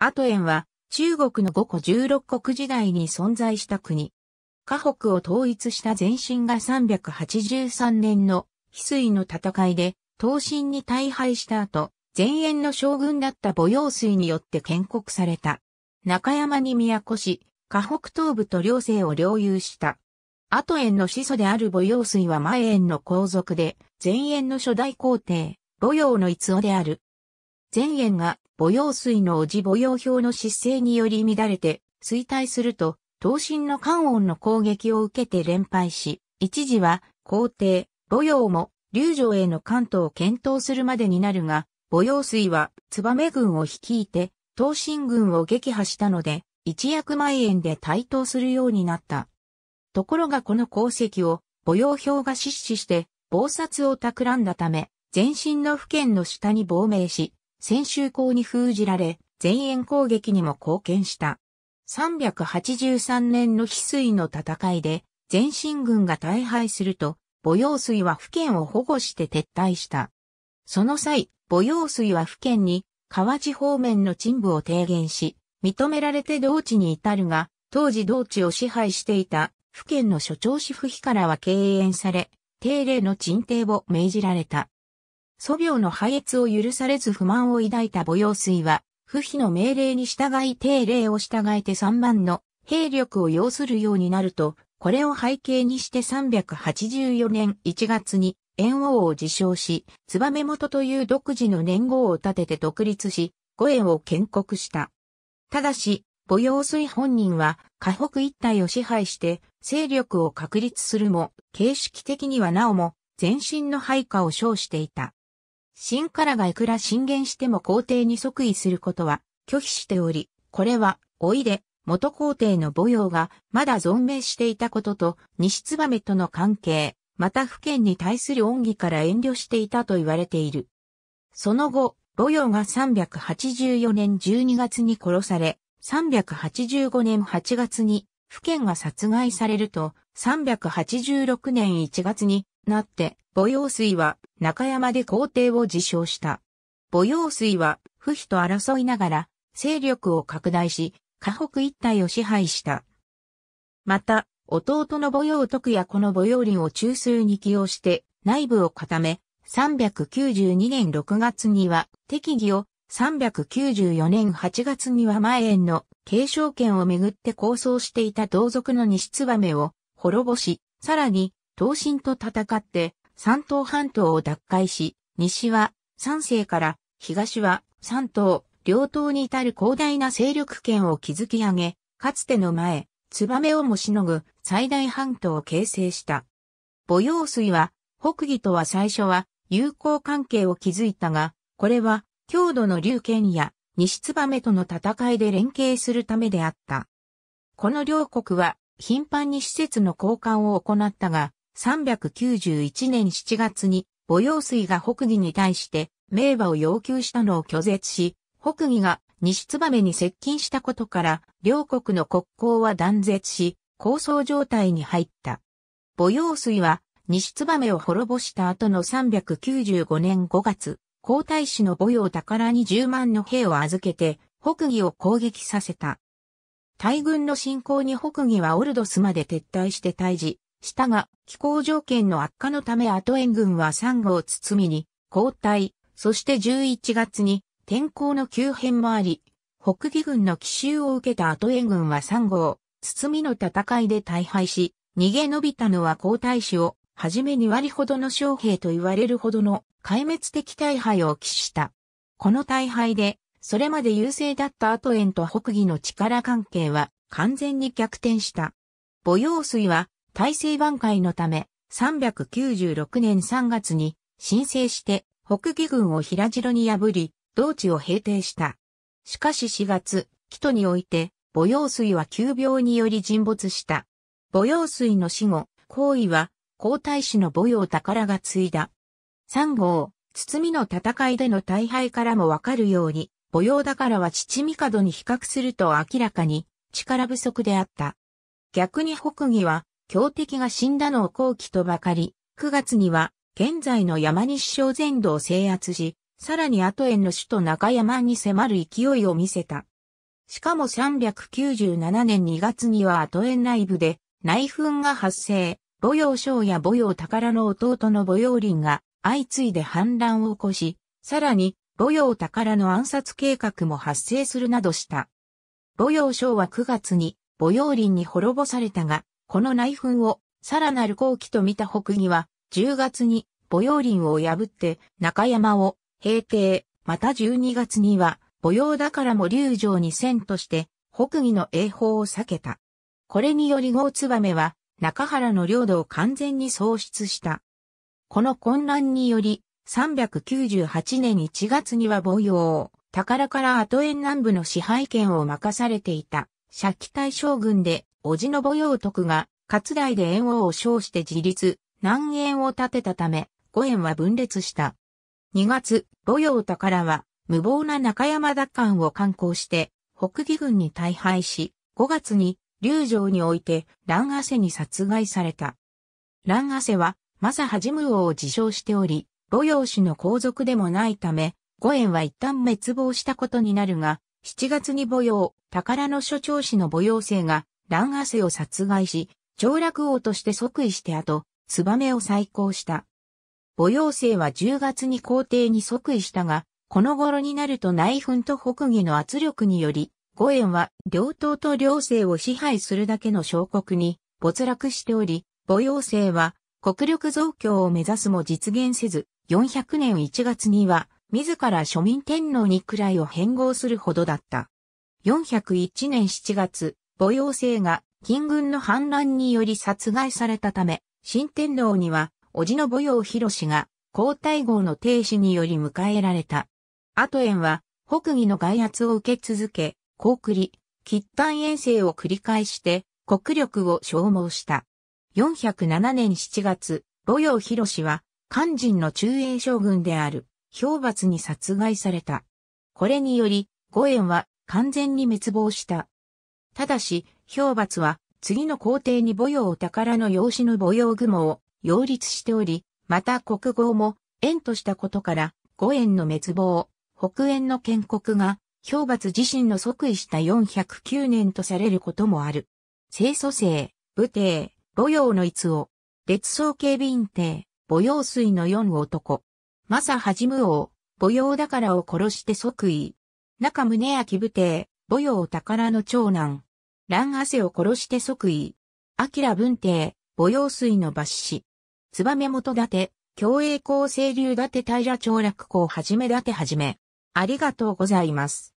アトエンは中国の五個十六国時代に存在した国。河北を統一した前身が383年の翡翠の戦いで東進に大敗した後、前縁の将軍だった母用水によって建国された。中山に都市、河北東部と両政を領有した。後縁の始祖である母用水は前縁の皇族で、前縁の初代皇帝、母陽の逸夫である。前縁が母用水の叔父母用表の失勢により乱れて、衰退すると、東進の関音の攻撃を受けて連敗し、一時は皇帝、母用も、龍城への関東を検討するまでになるが、母用水は、燕軍を率いて、東進軍を撃破したので、一躍万円で対等するようになった。ところがこの功績を、母用表が失視して、暴殺を企んだため、全身の府県の下に亡命し、先週校に封じられ、前縁攻撃にも貢献した。383年の翡翠の戦いで、前進軍が大敗すると、母用水は府県を保護して撤退した。その際、母用水は府県に、河内方面の陳部を提言し、認められて同地に至るが、当時同地を支配していた、府県の所長氏府費からは敬遠され、定例の鎮定を命じられた。祖病の敗越を許されず不満を抱いた母用水は、不比の命令に従い定例を従えて3万の兵力を要するようになると、これを背景にして384年1月に猿王を自称し、燕元という独自の年号を立てて独立し、五円を建国した。ただし、母用水本人は河北一帯を支配して勢力を確立するも、形式的にはなおも全身の配下を称していた。新からがいくら進言しても皇帝に即位することは拒否しており、これは、おいで、元皇帝の母用がまだ存命していたことと、西燕との関係、また府県に対する恩義から遠慮していたと言われている。その後、母用が384年12月に殺され、385年8月に府県が殺害されると、386年1月になって、母用水は中山で皇帝を自称した。母用水は不比と争いながら勢力を拡大し、河北一帯を支配した。また、弟の母用徳やこの母用林を中枢に起用して内部を固め、392年6月には適宜を、394年8月には前園の継承権をめぐって構想していた同族の西燕を滅ぼし、さらに東進と戦って山東半島を奪回し、西は山西から東は山東、両島に至る広大な勢力圏を築き上げ、かつての前、燕をもしのぐ最大半島を形成した。母用水は、北義とは最初は友好関係を築いたが、これは、郷土の龍剣や西燕との戦いで連携するためであった。この両国は頻繁に施設の交換を行ったが、391年7月に母用水が北儀に対して名馬を要求したのを拒絶し、北儀が西燕に接近したことから、両国の国交は断絶し、構想状態に入った。母用水は、西燕を滅ぼした後の395年5月、皇太子の母用宝に10万の兵を預けて、北儀を攻撃させた。大軍の侵攻に北儀はオルドスまで撤退して退治、したが、気候条件の悪化のためアトエン軍はサンゴを包みに交代、そして11月に天候の急変もあり、北義軍の奇襲を受けたアトエン軍はサンゴを包みの戦いで大敗し、逃げ延びたのは皇太子を、はじめ2割ほどの将兵と言われるほどの壊滅的大敗を死した。この大敗で、それまで優勢だったアトエンと北義の力関係は完全に逆転した。母用水は大政挽回のため、396年3月に申請して北義軍を平城に破り、同地を平定した。しかし4月、木戸において、母用水は急病により沈没した。母用水の死後、行為は皇太子の母用宝が継いだ。3号、包の戦いでの大敗からもわかるように、母用宝は父帝に比較すると明らかに力不足であった。逆に北義は強敵が死んだのを後期とばかり、9月には、現在の山西省全土を制圧し、さらに後園の首都中山に迫る勢いを見せた。しかも397年2月には後園内部で内紛が発生、母陽将や母陽宝の弟の母陽林が相次いで反乱を起こし、さらに母陽宝の暗殺計画も発生するなどした。母陽将は9月に母陽林に滅ぼされたが、この内紛をさらなる好機と見た北義は、10月に母用林を破って中山を平定、また12月には母用だからも流城に遷として北義の栄法を避けた。これにより豪燕は中原の領土を完全に喪失した。この混乱により、398年1月には母用、宝から後縁南部の支配権を任されていた、借期大将軍で叔父の母養徳が、らいで縁王を称して自立、南縁を立てたため、五縁は分裂した。2月、母養宝は、無謀な中山奪還を観光して、北義軍に大敗し、5月に、龍城において、乱汗に殺害された。乱汗は、まさはじむ王を自称しており、母養氏の皇族でもないため、五縁は一旦滅亡したことになるが、7月に母養、宝の所長氏の母養生が、乱汗を殺害し、長楽王として即位して後、燕を再興した。母陽生は10月に皇帝に即位したが、この頃になると内紛と北義の圧力により、五円は両党と両政を支配するだけの小国に没落しており、母陽生は国力増強を目指すも実現せず、400年1月には自ら庶民天皇に位を変更するほどだった。401年7月、母陽姓が金軍の反乱により殺害されたため、新天皇には、叔父の母用博が、皇太后の停止により迎えられた。後縁は、北魏の外圧を受け続け、高栗、喫丹遠征を繰り返して、国力を消耗した。407年7月、母用博は、肝心の中英将軍である、氷罰に殺害された。これにより、五縁は完全に滅亡した。ただし、氷罰は、次の皇帝に母用宝の養子の母用雲を擁立しており、また国号も、縁としたことから、五縁の滅亡、北縁の建国が、氷罰自身の即位した409年とされることもある。清祖制、武帝、母用の逸を、列宗警備員帝、母用水の四男。正はじむ王、母用宝を殺して即位。中宗明武帝、母用宝の長男。乱汗を殺して即位。明文帝、母用水の抜死。燕元立、共栄公清流立平長楽公はじめ立はじめ。ありがとうございます。